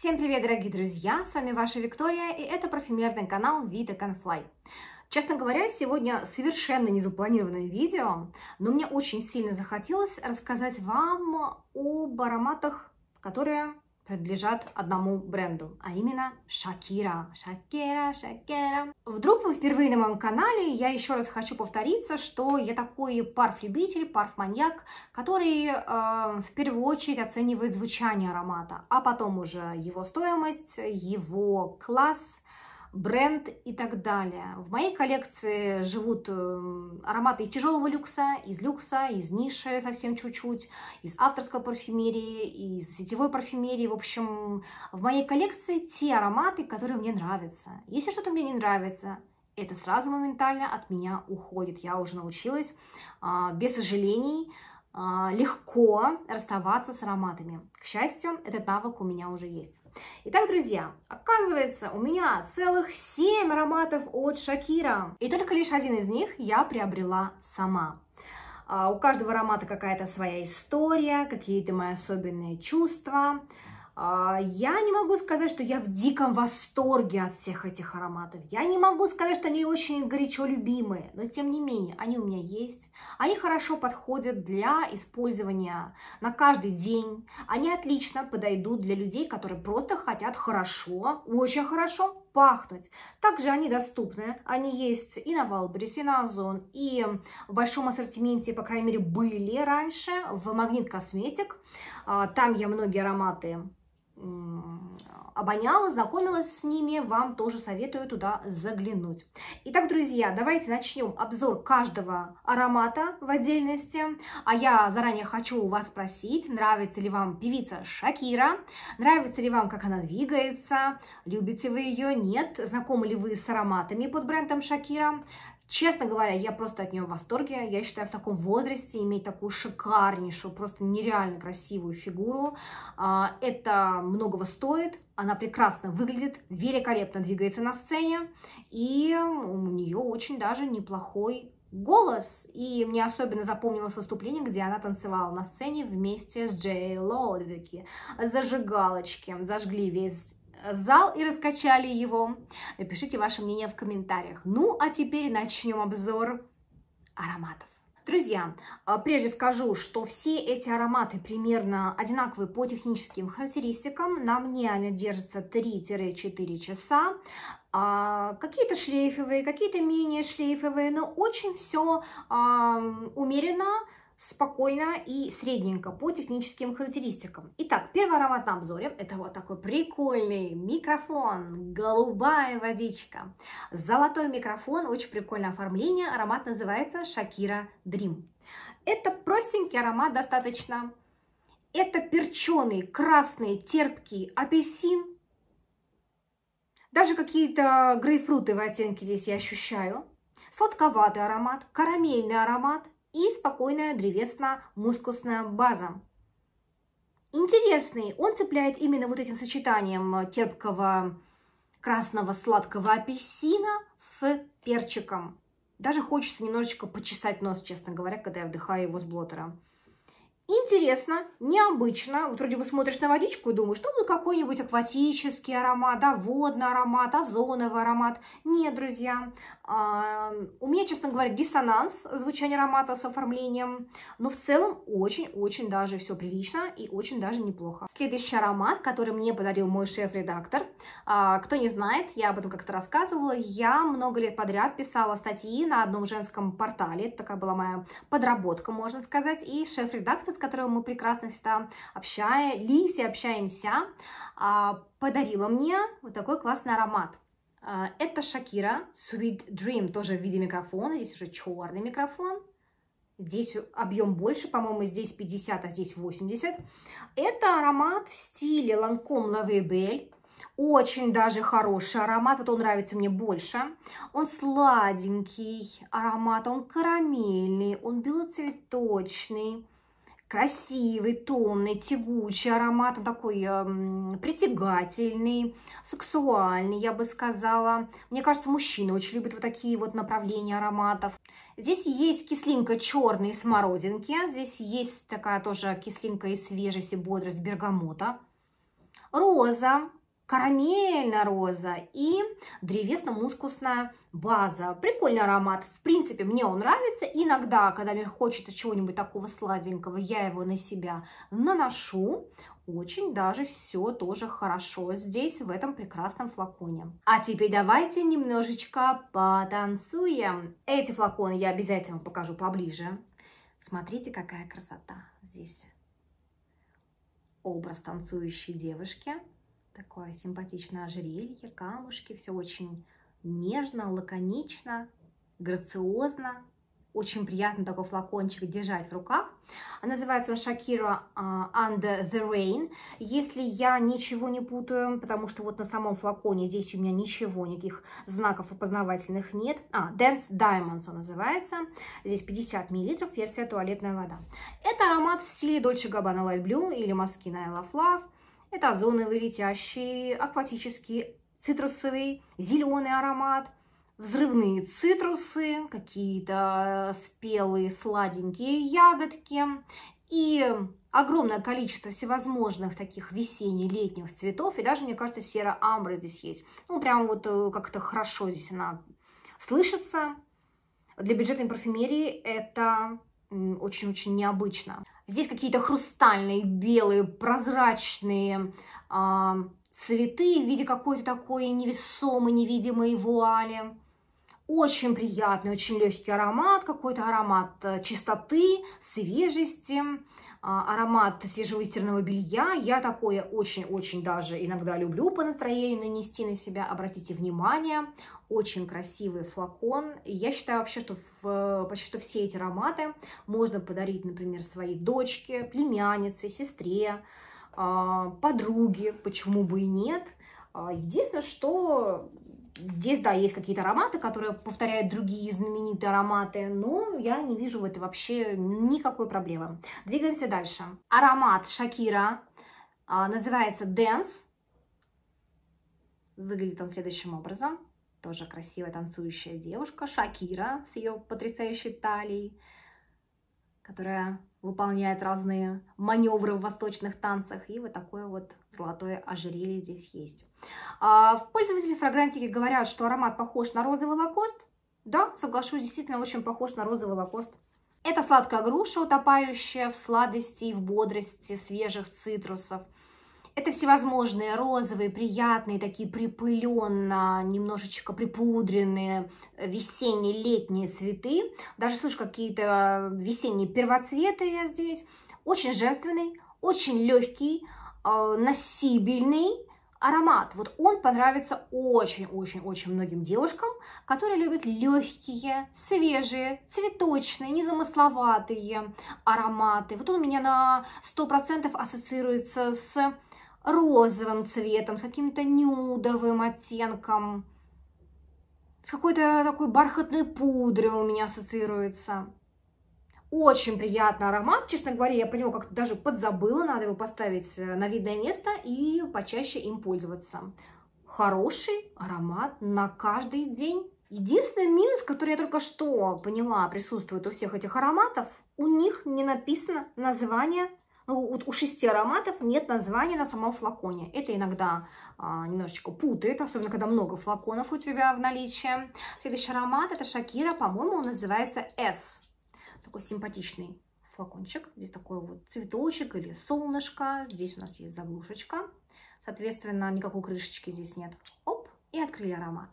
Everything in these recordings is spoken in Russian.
Всем привет, дорогие друзья! С вами ваша Виктория, и это парфюмерный канал Vita Can Fly. Честно говоря, сегодня совершенно незапланированное видео, но мне очень сильно захотелось рассказать вам об ароматах, которые принадлежат одному бренду, а именно Шакира. Шакира, Шакира. Вдруг вы впервые на моем канале, я еще раз хочу повториться, что я такой парф-любитель, парф-маньяк, который э, в первую очередь оценивает звучание аромата, а потом уже его стоимость, его класс, бренд и так далее. В моей коллекции живут эм, ароматы из тяжелого люкса, из люкса, из ниши совсем чуть-чуть, из авторской парфюмерии, из сетевой парфюмерии. В общем, в моей коллекции те ароматы, которые мне нравятся. Если что-то мне не нравится, это сразу моментально от меня уходит. Я уже научилась а, без сожалений а, легко расставаться с ароматами. К счастью, этот навык у меня уже есть. Итак, друзья, оказывается, у меня целых 7 ароматов от Шакира. И только лишь один из них я приобрела сама. А, у каждого аромата какая-то своя история, какие-то мои особенные чувства. А, я не могу сказать, что я в диком восторге от всех этих ароматов. Я не могу сказать, что они очень горячо любимые, но тем не менее, они у меня есть. Они хорошо подходят для использования на каждый день. Они отлично подойдут для людей, которые просто хотят хорошо, очень хорошо пахнуть. Также они доступны, они есть и на Валбрис, и на Озон, и в большом ассортименте, по крайней мере, были раньше в Магнит Косметик. А, там я многие ароматы обоняла, знакомилась с ними, вам тоже советую туда заглянуть. Итак, друзья, давайте начнем обзор каждого аромата в отдельности. А я заранее хочу у вас спросить, нравится ли вам певица Шакира, нравится ли вам, как она двигается, любите вы ее, нет, знакомы ли вы с ароматами под брендом Шакира, Честно говоря, я просто от нее в восторге. Я считаю, в таком возрасте иметь такую шикарнейшую, просто нереально красивую фигуру, а, это многого стоит. Она прекрасно выглядит, великолепно двигается на сцене, и у нее очень даже неплохой голос. И мне особенно запомнилось выступление, где она танцевала на сцене вместе с Джей Ло. Такие зажигалочки, зажгли весь зал и раскачали его? Напишите ваше мнение в комментариях. Ну, а теперь начнем обзор ароматов. Друзья, а, прежде скажу, что все эти ароматы примерно одинаковые по техническим характеристикам. На мне они держатся 3-4 часа. А, какие-то шлейфовые, какие-то менее шлейфовые, но очень все а, умеренно, спокойно и средненько по техническим характеристикам. Итак, первый аромат на обзоре – это вот такой прикольный микрофон, голубая водичка. Золотой микрофон, очень прикольное оформление, аромат называется Shakira Dream. Это простенький аромат достаточно. Это перченый, красный, терпкий апельсин. Даже какие-то грейпфруты оттенки здесь я ощущаю. Сладковатый аромат, карамельный аромат – и спокойная древесно-мускусная база. Интересный, он цепляет именно вот этим сочетанием э, терпкого красного сладкого апельсина с перчиком. Даже хочется немножечко почесать нос, честно говоря, когда я вдыхаю его с блотера. Интересно, необычно. Вот вроде бы смотришь на водичку и думаешь, ну, какой-нибудь акватический аромат, да, водный аромат, озоновый аромат. Нет, друзья, а, у меня, честно говоря, диссонанс звучания аромата с оформлением, но в целом очень-очень даже все прилично и очень даже неплохо. Следующий аромат, который мне подарил мой шеф-редактор. А, кто не знает, я об этом как-то рассказывала, я много лет подряд писала статьи на одном женском портале, это такая была моя подработка, можно сказать, и шеф-редактор которым мы прекрасно всегда общались и общаемся, а, подарила мне вот такой классный аромат. А, это Шакира Sweet Dream, тоже в виде микрофона, здесь уже черный микрофон. Здесь объем больше, по-моему, здесь 50, а здесь 80. Это аромат в стиле Lancome La Vibelle. Очень даже хороший аромат, вот а он нравится мне больше. Он сладенький аромат, он карамельный, он белоцветочный красивый, томный, тягучий аромат, он такой э, притягательный, сексуальный, я бы сказала. Мне кажется, мужчины очень любят вот такие вот направления ароматов. Здесь есть кислинка черной смородинки, здесь есть такая тоже кислинка и свежесть, и бодрость бергамота. Роза, карамельная роза и древесно-мускусная база. Прикольный аромат. В принципе, мне он нравится. Иногда, когда мне хочется чего-нибудь такого сладенького, я его на себя наношу. Очень даже все тоже хорошо здесь, в этом прекрасном флаконе. А теперь давайте немножечко потанцуем. Эти флаконы я обязательно покажу поближе. Смотрите, какая красота здесь. Образ танцующей девушки – Такое симпатичное ожерелье, камушки, все очень нежно, лаконично, грациозно. Очень приятно такой флакончик держать в руках. А называется он Шакира Under а, the Rain. Если я ничего не путаю, потому что вот на самом флаконе здесь у меня ничего, никаких знаков опознавательных нет. А, Dance Diamonds он называется. Здесь 50 мл, версия туалетная вода. Это аромат в стиле Dolce Gabbana Light Blue или Moschino I Love Love. Это озоновый, летящий, акватический, цитрусовый, зеленый аромат, взрывные цитрусы, какие-то э, спелые сладенькие ягодки и огромное количество всевозможных таких весенне-летних цветов, и даже, мне кажется, серая амбра здесь есть. Ну, прям вот э, как-то хорошо здесь она слышится. Для бюджетной парфюмерии это очень-очень необычно. Здесь какие-то хрустальные, белые, прозрачные э, цветы в виде какой-то такой невесомой, невидимой вуали. Очень приятный, очень легкий аромат, какой-то аромат э, чистоты, свежести, а, аромат свежевыстиранного белья. Я такое очень-очень даже иногда люблю по настроению нанести на себя. Обратите внимание, очень красивый флакон. Я считаю вообще, что в, почти что все эти ароматы можно подарить, например, своей дочке, племяннице, сестре, а, подруге, почему бы и нет. А, единственное, что Здесь, да, есть какие-то ароматы, которые повторяют другие знаменитые ароматы, но я не вижу в этом вообще никакой проблемы. Двигаемся дальше. Аромат Шакира а, называется Dance. Выглядит он следующим образом. Тоже красивая танцующая девушка Шакира с ее потрясающей талией которая выполняет разные маневры в восточных танцах. И вот такое вот золотое ожерелье здесь есть. А, пользователи фрагрантики говорят, что аромат похож на розовый лакост. Да, соглашусь, действительно очень похож на розовый лакост. Это сладкая груша, утопающая в сладости и в бодрости свежих цитрусов – это всевозможные розовые, приятные, такие припыленно, немножечко припудренные э, весенние, летние цветы. Даже слышу какие-то э, весенние первоцветы я здесь. Очень женственный, очень легкий, э, носибельный аромат. Вот он понравится очень-очень-очень многим девушкам, которые любят легкие, свежие, цветочные, незамысловатые ароматы. Вот он у меня на 100% ассоциируется с розовым цветом, с каким-то нюдовым оттенком, с какой-то такой бархатной пудрой у меня ассоциируется. Очень приятный аромат, честно говоря, я про него как-то даже подзабыла, надо его поставить э, на видное место и почаще им пользоваться. Хороший аромат на каждый день. Единственный минус, который я только что поняла, присутствует у всех этих ароматов, у них не написано название ну, у шести ароматов нет названия на самом флаконе. Это иногда а, немножечко путает, особенно когда много флаконов у тебя в наличии. Следующий аромат это Шакира, по-моему, он называется S. Такой симпатичный флакончик. Здесь такой вот цветочек или солнышко. Здесь у нас есть заглушечка. Соответственно, никакой крышечки здесь нет. Оп, и открыли аромат.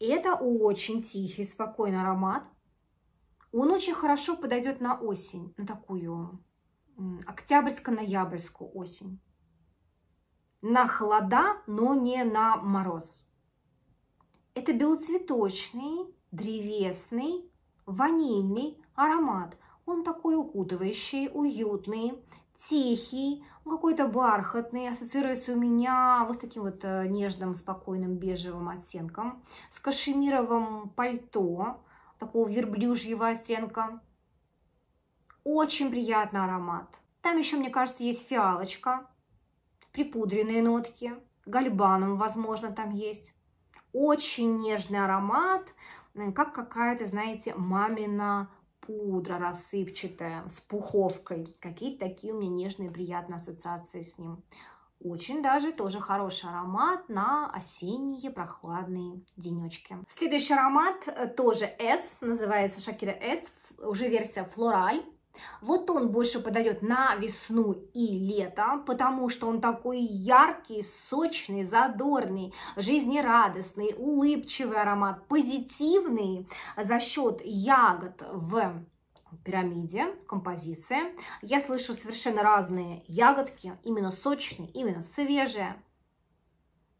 Это очень тихий, спокойный аромат. Он очень хорошо подойдет на осень, на такую октябрьско-ноябрьскую осень. На холода, но не на мороз. Это белоцветочный, древесный, ванильный аромат. Он такой укутывающий, уютный, тихий, какой-то бархатный, ассоциируется у меня вот с таким вот э, нежным, спокойным бежевым оттенком, с кашемировым пальто, такого верблюжьего оттенка – очень приятный аромат. Там еще, мне кажется, есть фиалочка, припудренные нотки, гальбаном, возможно, там есть. Очень нежный аромат, как какая-то, знаете, мамина пудра рассыпчатая с пуховкой. Какие-то такие у меня нежные, приятные ассоциации с ним. Очень даже тоже хороший аромат на осенние прохладные денечки. Следующий аромат э, тоже S, называется Шакира S, уже версия флораль. Вот он больше подойдет на весну и лето, потому что он такой яркий, сочный, задорный, жизнерадостный, улыбчивый аромат, позитивный за счет ягод в пирамиде, композиции. Я слышу совершенно разные ягодки, именно сочные, именно свежие.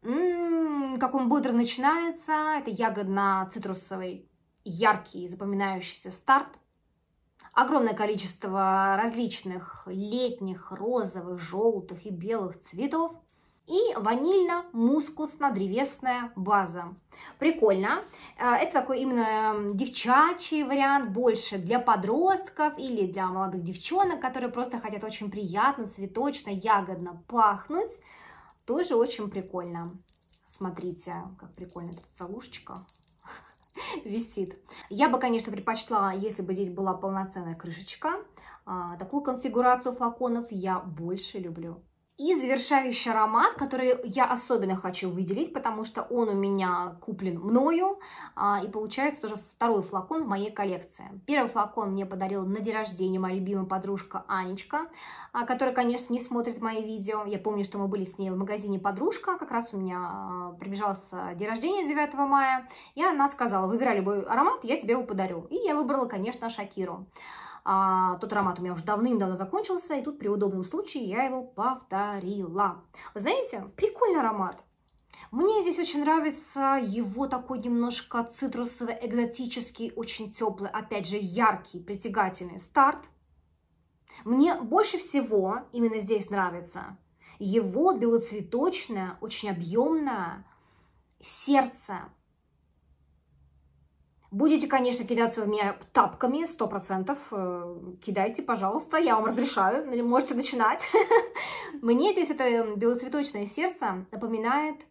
М м-м, -м, как он бодро начинается, это ягодно-цитрусовый, яркий, запоминающийся старт – огромное количество различных летних, розовых, желтых и белых цветов и ванильно-мускусно-древесная база. Прикольно. Э, это такой именно эм, девчачий вариант, больше для подростков или для молодых девчонок, которые просто хотят очень приятно, цветочно, ягодно пахнуть. Тоже очень прикольно. Смотрите, как прикольно тут совушечка. висит. Я бы, конечно, предпочла, если бы здесь была полноценная крышечка. А, такую конфигурацию флаконов я больше люблю. И завершающий аромат, который я особенно хочу выделить, потому что он у меня куплен мною, а, и получается тоже второй флакон в моей коллекции. Первый флакон мне подарила на день рождения моя любимая подружка Анечка, а, которая, конечно, не смотрит мои видео. Я помню, что мы были с ней в магазине «Подружка», как раз у меня а, приближался день рождения 9 мая, и она сказала, выбирай любой аромат, я тебе его подарю. И я выбрала, конечно, Шакиру. Шакиру. А, тот аромат у меня уже давным-давно закончился, и тут при удобном случае я его повторила. Вы знаете, прикольный аромат. Мне здесь очень нравится его такой немножко цитрусовый, экзотический, очень теплый, опять же, яркий, притягательный старт. Мне больше всего именно здесь нравится его белоцветочное, очень объемное сердце, Будете, конечно, кидаться в меня тапками, 100%. Э, кидайте, пожалуйста, я вам разрешаю, можете начинать. Мне здесь это белоцветочное сердце напоминает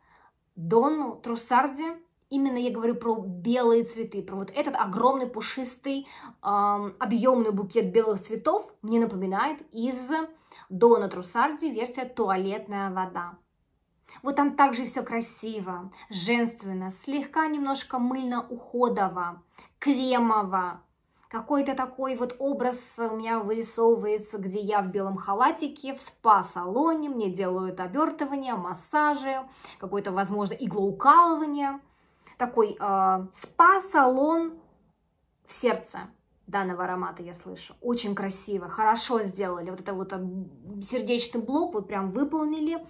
Донну Труссарди. Именно я говорю про белые цветы, про вот этот огромный, пушистый, объемный букет белых цветов мне напоминает из Дона Трусарди версия «Туалетная вода». Вот там также все красиво, женственно, слегка немножко мыльно-уходово, кремово. Какой-то такой вот образ у меня вырисовывается, где я в белом халатике, в спа-салоне, мне делают обертывания, массажи, какое-то, возможно, иглоукалывание. Такой э, спа-салон в сердце данного аромата я слышу. Очень красиво, хорошо сделали. Вот это вот а, сердечный блок вот прям выполнили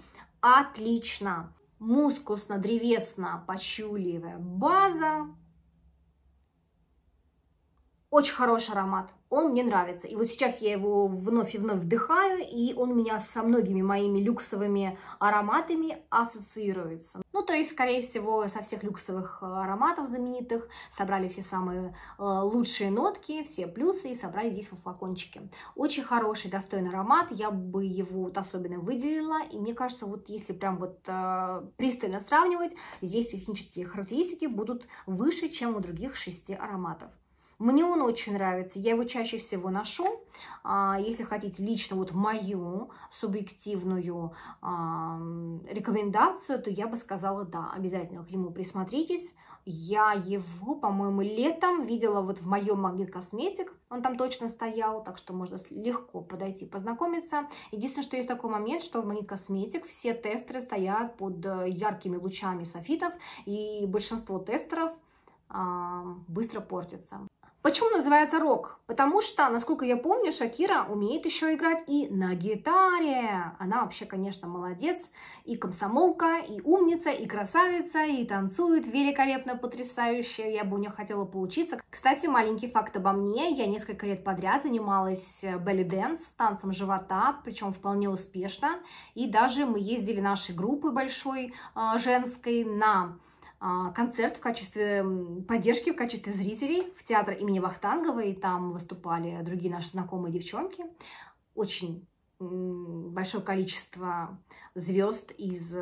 Отлично! Мускусно-древесно-пощуливая база очень хороший аромат, он мне нравится. И вот сейчас я его вновь и вновь вдыхаю, и он у меня со многими моими люксовыми ароматами ассоциируется. Ну, то есть, скорее всего, со всех люксовых э, ароматов знаменитых собрали все самые э, лучшие нотки, все плюсы и собрали здесь во флакончике. Очень хороший, достойный аромат, я бы его вот особенно выделила, и мне кажется, вот если прям вот э, пристально сравнивать, здесь технические характеристики будут выше, чем у других шести ароматов. Мне он очень нравится, я его чаще всего ношу. А, если хотите лично вот мою субъективную рекомендацию, то я бы сказала, да, обязательно к нему присмотритесь. Я его, по-моему, летом видела вот в моем магнит косметик. Он там точно стоял, так что можно легко подойти познакомиться. Единственное, что есть такой момент, что в магнит косметик все тестеры стоят под э, яркими лучами софитов, и большинство тестеров быстро портится. Почему называется рок? Потому что, насколько я помню, Шакира умеет еще играть и на гитаре. Она вообще, конечно, молодец, и комсомолка, и умница, и красавица, и танцует великолепно, потрясающе. Я бы у нее хотела поучиться. Кстати, маленький факт обо мне. Я несколько лет подряд занималась belly dance танцем живота, причем вполне успешно. И даже мы ездили нашей группой большой, а, женской, на а, концерт в качестве поддержки, в качестве зрителей в театр имени Вахтангова, и там выступали другие наши знакомые девчонки. Очень большое количество звезд из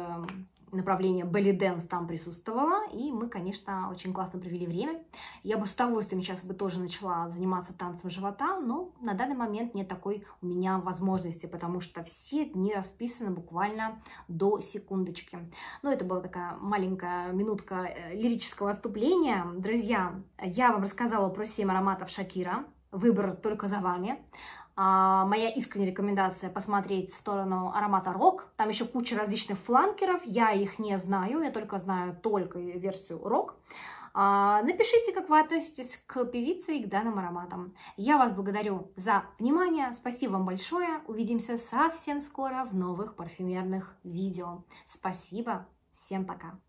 направление belly dance там присутствовало, и мы, конечно, очень классно провели время. Я бы с удовольствием сейчас бы тоже начала заниматься танцем живота, но на данный момент нет такой у меня возможности, потому что все дни расписаны буквально до секундочки. Но ну, это была такая маленькая минутка э, лирического отступления. Друзья, я вам рассказала про 7 ароматов Шакира, выбор только за вами. А, моя искренняя рекомендация посмотреть в сторону аромата рок. Там еще куча различных фланкеров, я их не знаю, я только знаю только версию рок. А, напишите, как вы относитесь к певице и к данным ароматам. Я вас благодарю за внимание, спасибо вам большое. Увидимся совсем скоро в новых парфюмерных видео. Спасибо, всем пока!